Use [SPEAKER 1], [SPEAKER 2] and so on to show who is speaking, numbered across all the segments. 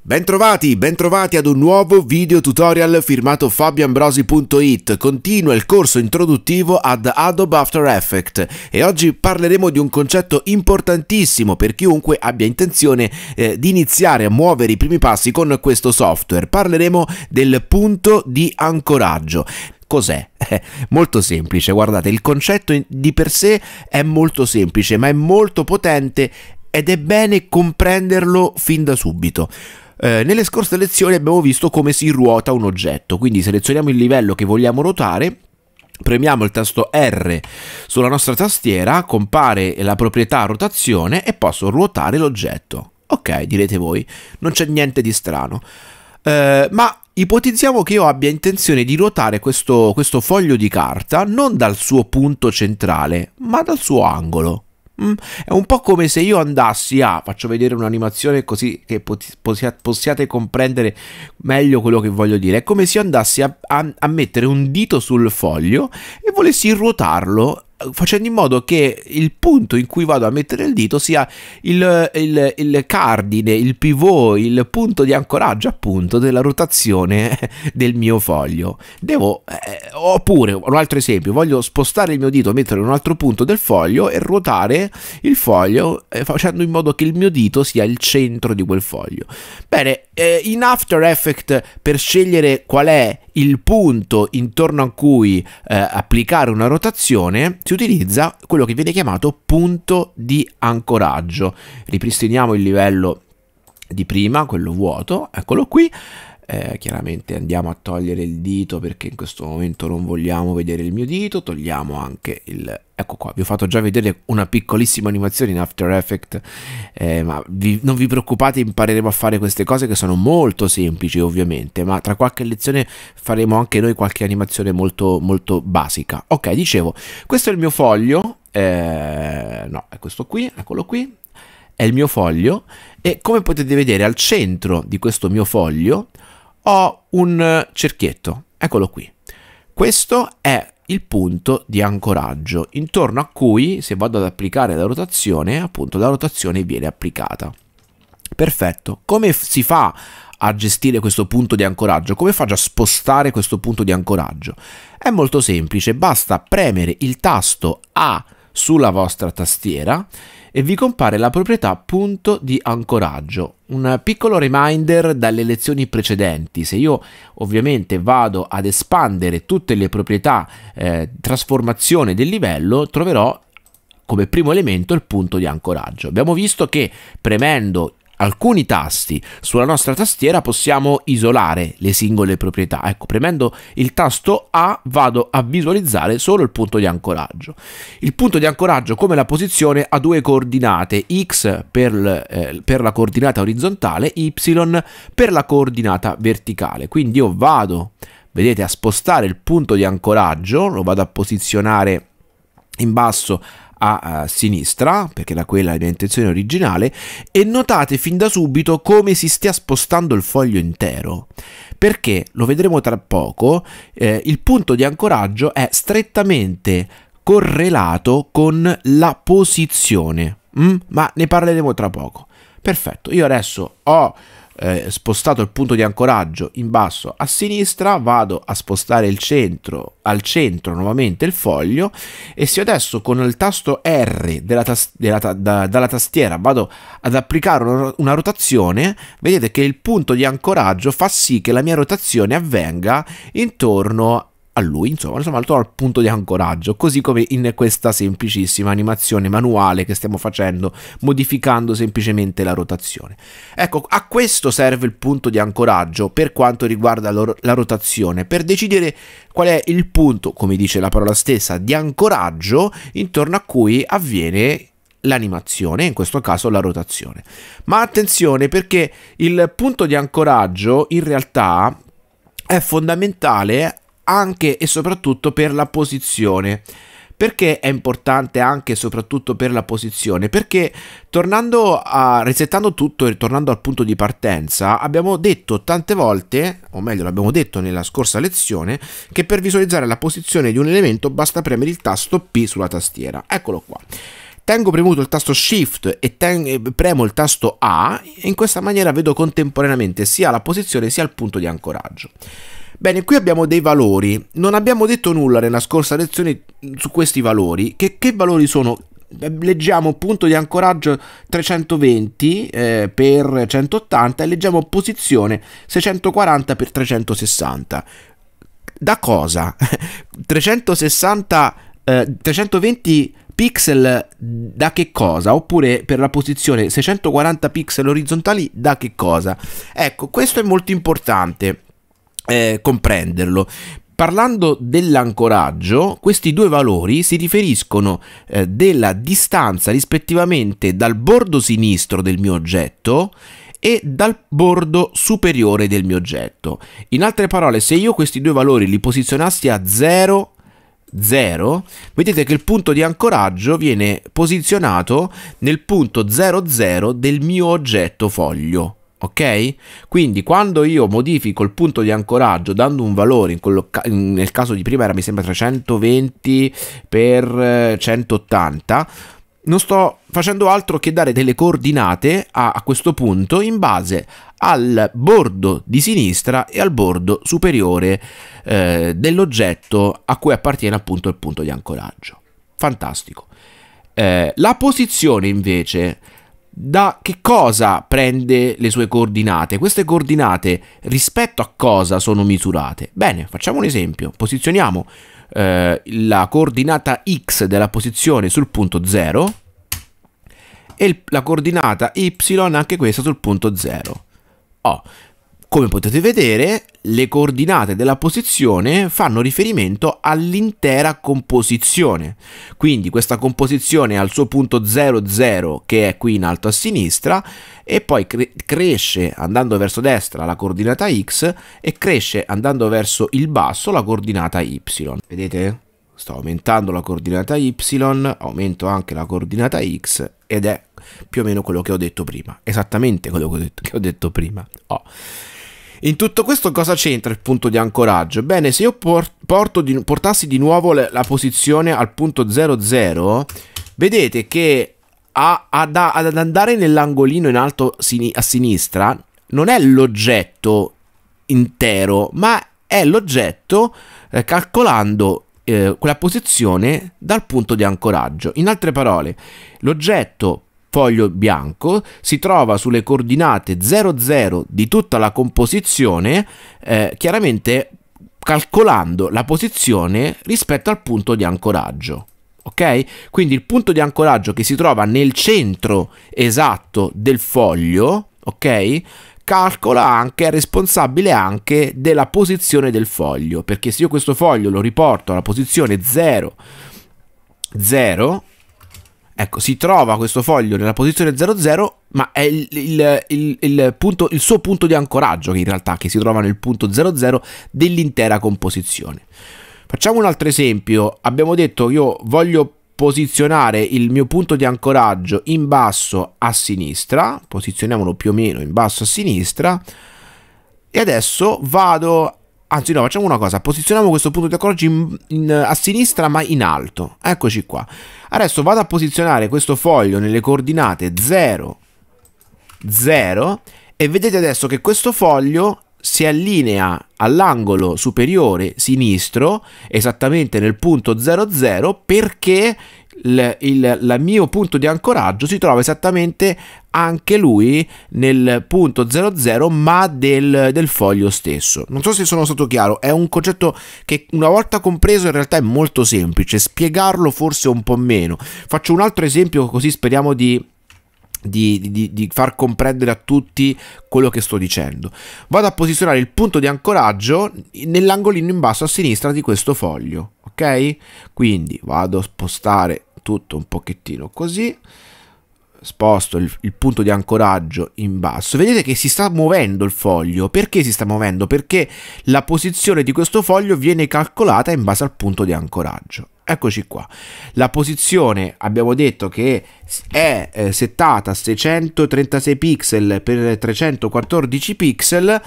[SPEAKER 1] Bentrovati, bentrovati ad un nuovo video tutorial firmato fabioambrosi.it. Continua il corso introduttivo ad Adobe After Effects e oggi parleremo di un concetto importantissimo per chiunque abbia intenzione eh, di iniziare a muovere i primi passi con questo software. Parleremo del punto di ancoraggio. Cos'è? Eh, molto semplice, guardate, il concetto di per sé è molto semplice, ma è molto potente ed è bene comprenderlo fin da subito. Eh, nelle scorse lezioni abbiamo visto come si ruota un oggetto, quindi selezioniamo il livello che vogliamo ruotare premiamo il tasto R sulla nostra tastiera, compare la proprietà rotazione e posso ruotare l'oggetto. Ok, direte voi, non c'è niente di strano. Eh, ma ipotizziamo che io abbia intenzione di ruotare questo, questo foglio di carta non dal suo punto centrale, ma dal suo angolo. Mm, è un po' come se io andassi a, faccio vedere un'animazione così che possiate comprendere meglio quello che voglio dire, è come se io andassi a, a, a mettere un dito sul foglio e volessi ruotarlo facendo in modo che il punto in cui vado a mettere il dito sia il, il, il cardine, il pivot, il punto di ancoraggio appunto della rotazione del mio foglio. Devo, eh, oppure un altro esempio, voglio spostare il mio dito, mettere in un altro punto del foglio e ruotare il foglio eh, facendo in modo che il mio dito sia il centro di quel foglio. Bene, eh, in After Effects per scegliere qual è il punto intorno a cui eh, applicare una rotazione, si utilizza quello che viene chiamato punto di ancoraggio. Ripristiniamo il livello di prima, quello vuoto, eccolo qui, eh, chiaramente andiamo a togliere il dito perché in questo momento non vogliamo vedere il mio dito, togliamo anche il... Ecco qua, vi ho fatto già vedere una piccolissima animazione in After Effects, eh, ma vi, non vi preoccupate, impareremo a fare queste cose che sono molto semplici ovviamente, ma tra qualche lezione faremo anche noi qualche animazione molto, molto basica. Ok, dicevo, questo è il mio foglio, eh, no, è questo qui, eccolo qui, è il mio foglio e come potete vedere al centro di questo mio foglio ho un eh, cerchietto, eccolo qui. Questo è il punto di ancoraggio intorno a cui se vado ad applicare la rotazione, appunto la rotazione viene applicata. Perfetto, come si fa a gestire questo punto di ancoraggio? Come faccio a spostare questo punto di ancoraggio? È molto semplice, basta premere il tasto A sulla vostra tastiera e vi compare la proprietà punto di ancoraggio. Un piccolo reminder dalle lezioni precedenti, se io ovviamente vado ad espandere tutte le proprietà eh, trasformazione del livello troverò come primo elemento il punto di ancoraggio. Abbiamo visto che premendo alcuni tasti sulla nostra tastiera possiamo isolare le singole proprietà. Ecco, premendo il tasto A vado a visualizzare solo il punto di ancoraggio. Il punto di ancoraggio come la posizione ha due coordinate, x per, eh, per la coordinata orizzontale, y per la coordinata verticale. Quindi io vado, vedete, a spostare il punto di ancoraggio, lo vado a posizionare in basso a, sinistra, perché era quella la mia intenzione originale, e notate fin da subito come si stia spostando il foglio intero. Perché, lo vedremo tra poco, eh, il punto di ancoraggio è strettamente correlato con la posizione, mm? ma ne parleremo tra poco. Perfetto, io adesso ho eh, spostato il punto di ancoraggio in basso a sinistra, vado a spostare il centro al centro nuovamente il foglio e se adesso con il tasto R della tas della ta da dalla tastiera vado ad applicare una rotazione, vedete che il punto di ancoraggio fa sì che la mia rotazione avvenga intorno a lui, insomma, insomma, al punto di ancoraggio, così come in questa semplicissima animazione manuale che stiamo facendo, modificando semplicemente la rotazione. Ecco, a questo serve il punto di ancoraggio per quanto riguarda la rotazione, per decidere qual è il punto, come dice la parola stessa, di ancoraggio intorno a cui avviene l'animazione, in questo caso la rotazione. Ma attenzione perché il punto di ancoraggio in realtà è fondamentale anche e soprattutto per la posizione. Perché è importante anche e soprattutto per la posizione? Perché tornando a resettando tutto e tornando al punto di partenza, abbiamo detto tante volte, o meglio l'abbiamo detto nella scorsa lezione, che per visualizzare la posizione di un elemento basta premere il tasto P sulla tastiera. Eccolo qua tengo premuto il tasto Shift e ten- premo il tasto A, e in questa maniera vedo contemporaneamente sia la posizione sia il punto di ancoraggio. Bene, qui abbiamo dei valori, non abbiamo detto nulla nella scorsa lezione su questi valori, che, che valori sono? Leggiamo punto di ancoraggio 320 eh, per 180 e leggiamo posizione 640 per 360. Da cosa? 360, eh, 320 pixel da che cosa? Oppure per la posizione 640 pixel orizzontali da che cosa? Ecco, questo è molto importante eh, comprenderlo. Parlando dell'ancoraggio, questi due valori si riferiscono eh, della distanza rispettivamente dal bordo sinistro del mio oggetto e dal bordo superiore del mio oggetto. In altre parole, se io questi due valori li posizionassi a 0 0, vedete che il punto di ancoraggio viene posizionato nel punto 0, 0 del mio oggetto foglio ok? Quindi quando io modifico il punto di ancoraggio dando un valore, ca nel caso di prima era mi sembra 320 per 180, eh, non sto facendo altro che dare delle coordinate a, a questo punto in base al bordo di sinistra e al bordo superiore eh, dell'oggetto a cui appartiene appunto il punto di ancoraggio. Fantastico. Eh, la posizione invece da che cosa prende le sue coordinate? Queste coordinate rispetto a cosa sono misurate? Bene, facciamo un esempio. Posizioniamo eh, la coordinata x della posizione sul punto 0 e la coordinata y anche questa sul punto 0. Oh, come potete vedere, le coordinate della posizione fanno riferimento all'intera composizione. Quindi questa composizione ha il suo punto 00 che è qui in alto a sinistra e poi cre cresce andando verso destra la coordinata x e cresce andando verso il basso la coordinata y. Vedete? Sto aumentando la coordinata y, aumento anche la coordinata x ed è più o meno quello che ho detto prima, esattamente quello che ho detto, che ho detto prima. Oh. In tutto questo cosa c'entra il punto di ancoraggio? Bene, se io di, portassi di nuovo le, la posizione al punto 00, vedete che a, ad, ad, andare nell'angolino in alto sin a sinistra non è l'oggetto intero, ma è l'oggetto eh, calcolando eh, quella posizione dal punto di ancoraggio. In altre parole, l'oggetto foglio bianco si trova sulle coordinate 00 di tutta la composizione, eh, chiaramente calcolando la posizione rispetto al punto di ancoraggio. Ok? Quindi il punto di ancoraggio che si trova nel centro esatto del foglio, ok? calcola anche, è responsabile anche della posizione del foglio, perché se io questo foglio lo riporto alla posizione 0, 0, Ecco, si trova questo foglio nella posizione 00, ma è il, il, il, punto, il, suo punto di ancoraggio che in realtà che si trova nel punto 00 dell'intera composizione. Facciamo un altro esempio. Abbiamo detto io voglio posizionare il mio punto di ancoraggio in basso a sinistra, posizioniamolo più o meno in basso a sinistra, e adesso vado Anzi no, facciamo una cosa, posizioniamo questo punto di accoraggio in, in, a sinistra ma in alto, eccoci qua. Adesso vado a posizionare questo foglio nelle coordinate 0, 0 e vedete adesso che questo foglio si allinea all'angolo superiore sinistro, esattamente nel punto 00, perché il, il, il, mio punto di ancoraggio si trova esattamente anche lui nel punto 00 ma del, del, foglio stesso non so se sono stato chiaro è un concetto che una volta compreso in realtà è molto semplice spiegarlo forse un po' meno faccio un altro esempio così speriamo di di, di, di, far comprendere a tutti quello che sto dicendo. Vado a posizionare il punto di ancoraggio nell'angolino in basso a sinistra di questo foglio, ok? Quindi vado a spostare tutto un pochettino così, sposto il, il punto di ancoraggio in basso. Vedete che si sta muovendo il foglio. Perché si sta muovendo? Perché la posizione di questo foglio viene calcolata in base al punto di ancoraggio, Eccoci qua. La posizione abbiamo detto che è eh, settata a 636 pixel per 314 pixel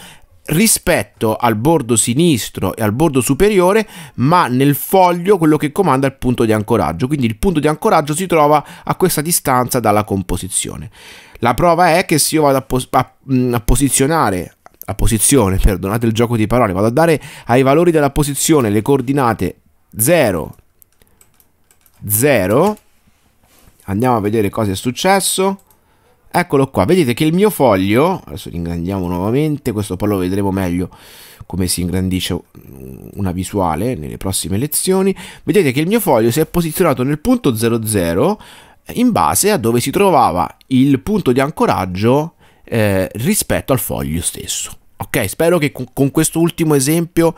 [SPEAKER 1] rispetto al bordo sinistro e al bordo superiore, ma nel foglio quello che comanda è il punto di ancoraggio, quindi il punto di ancoraggio si trova a questa distanza dalla composizione. La prova è che se io vado a, pos a, mm, a posizionare la posizione, perdonate il gioco di parole, vado a dare ai valori della posizione le coordinate 0, 0. Andiamo a vedere cosa è successo. Eccolo qua, vedete che il mio foglio, adesso lo ingrandiamo nuovamente, questo poi lo vedremo meglio come si ingrandisce una visuale nelle prossime lezioni, vedete che il mio foglio si è posizionato nel punto 00 in base a dove si trovava il punto di ancoraggio eh, rispetto al foglio stesso. Ok, spero che con questo ultimo esempio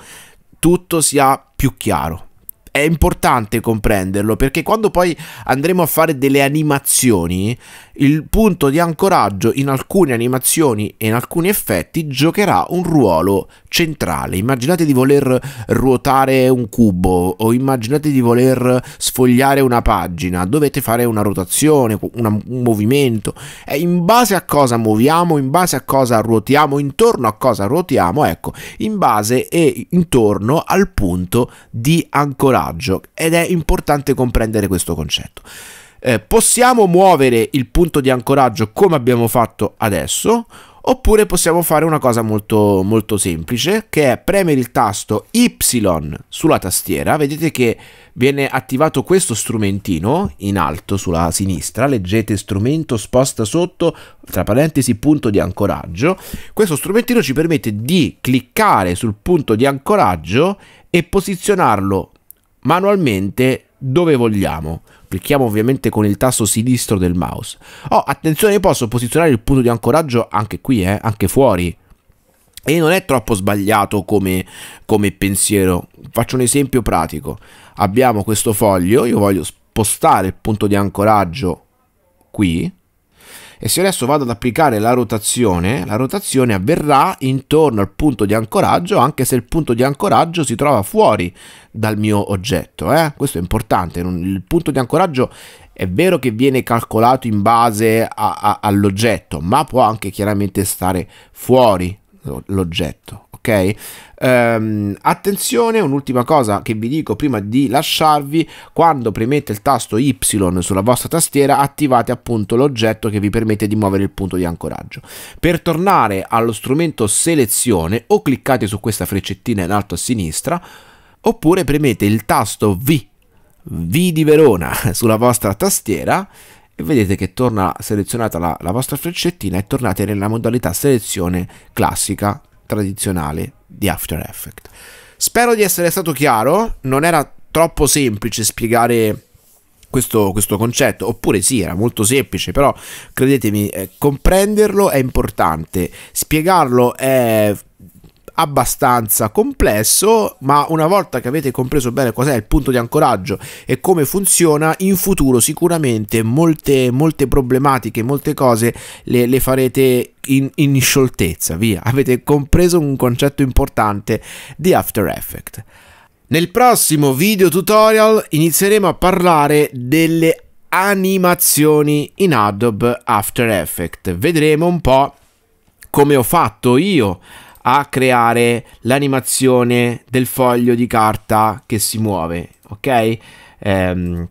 [SPEAKER 1] tutto sia più chiaro è importante comprenderlo perché quando poi andremo a fare delle animazioni, il punto di ancoraggio in alcune animazioni e in alcuni effetti giocherà un ruolo centrale. Immaginate di voler ruotare un cubo o immaginate di voler sfogliare una pagina, dovete fare una rotazione, un movimento e eh, in base a cosa muoviamo, in base a cosa ruotiamo, intorno a cosa ruotiamo, ecco, in base e intorno al punto di ancoraggio coraggio ed è importante comprendere questo concetto. Eh, possiamo muovere il punto di ancoraggio come abbiamo fatto adesso oppure possiamo fare una cosa molto, molto semplice che è premere il tasto Y sulla tastiera vedete che viene attivato questo strumentino in alto sulla sinistra leggete strumento sposta sotto tra parentesi punto di ancoraggio questo strumentino ci permette di cliccare sul punto di ancoraggio e posizionarlo manualmente dove vogliamo. Clicchiamo ovviamente con il tasto sinistro del mouse. Oh, attenzione, io posso posizionare il punto di ancoraggio anche qui, eh, anche fuori. E non è troppo sbagliato come, come pensiero. Faccio un esempio pratico. Abbiamo questo foglio, io voglio spostare il punto di ancoraggio qui e se adesso vado ad applicare la rotazione, la rotazione avverrà intorno al punto di ancoraggio anche se il punto di ancoraggio si trova fuori dal mio oggetto, eh? questo è importante, il punto di ancoraggio è vero che viene calcolato in base all'oggetto, ma può anche chiaramente stare fuori l'oggetto, ok? Ehm, attenzione, un'ultima cosa che vi dico prima di lasciarvi, quando premete il tasto Y sulla vostra tastiera attivate appunto l'oggetto che vi permette di muovere il punto di ancoraggio. Per tornare allo strumento selezione o cliccate su questa freccettina in alto a sinistra oppure premete il tasto V, V di Verona sulla vostra tastiera e vedete che torna selezionata la, la vostra freccettina e tornate nella modalità selezione classica tradizionale di After Effects. Spero di essere stato chiaro, non era troppo semplice spiegare questo, questo, concetto, oppure sì, era molto semplice, però credetemi, eh, comprenderlo è importante, spiegarlo è abbastanza complesso, ma una volta che avete compreso bene cos'è il punto di ancoraggio e come funziona, in futuro sicuramente molte, molte problematiche, molte cose le, le farete in, in scioltezza, via. Avete compreso un concetto importante di After Effects. Nel prossimo video tutorial inizieremo a parlare delle animazioni in Adobe After Effects. Vedremo un po' come ho fatto io a creare l'animazione del foglio di carta che si muove, ok? Ehm,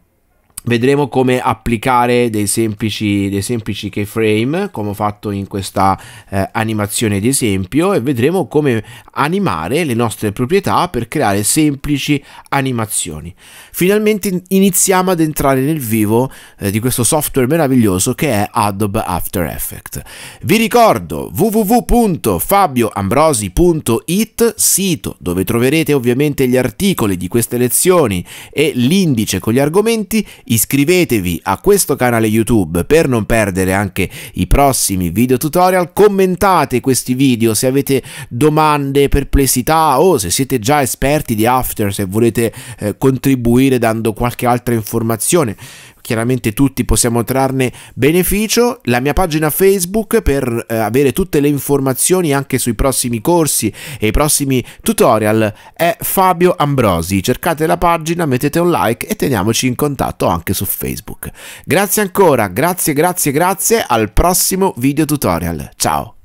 [SPEAKER 1] Vedremo come applicare dei semplici, dei semplici keyframe, come ho fatto in questa eh, animazione di esempio, e vedremo come animare le nostre proprietà per creare semplici animazioni. Finalmente iniziamo ad entrare nel vivo eh, di questo software meraviglioso che è Adobe After Effects. Vi ricordo www.fabioambrosi.it, sito dove troverete ovviamente gli articoli di queste lezioni e l'indice con gli argomenti Iscrivetevi a questo canale YouTube per non perdere anche i prossimi video tutorial, commentate questi video se avete domande, perplessità o se siete già esperti di After, se volete eh, contribuire dando qualche altra informazione chiaramente tutti possiamo trarne beneficio, la mia pagina Facebook per eh, avere tutte le informazioni anche sui prossimi corsi e i prossimi tutorial è Fabio Ambrosi, cercate la pagina, mettete un like e teniamoci in contatto anche su Facebook. Grazie ancora, grazie, grazie, grazie, al prossimo video tutorial, ciao!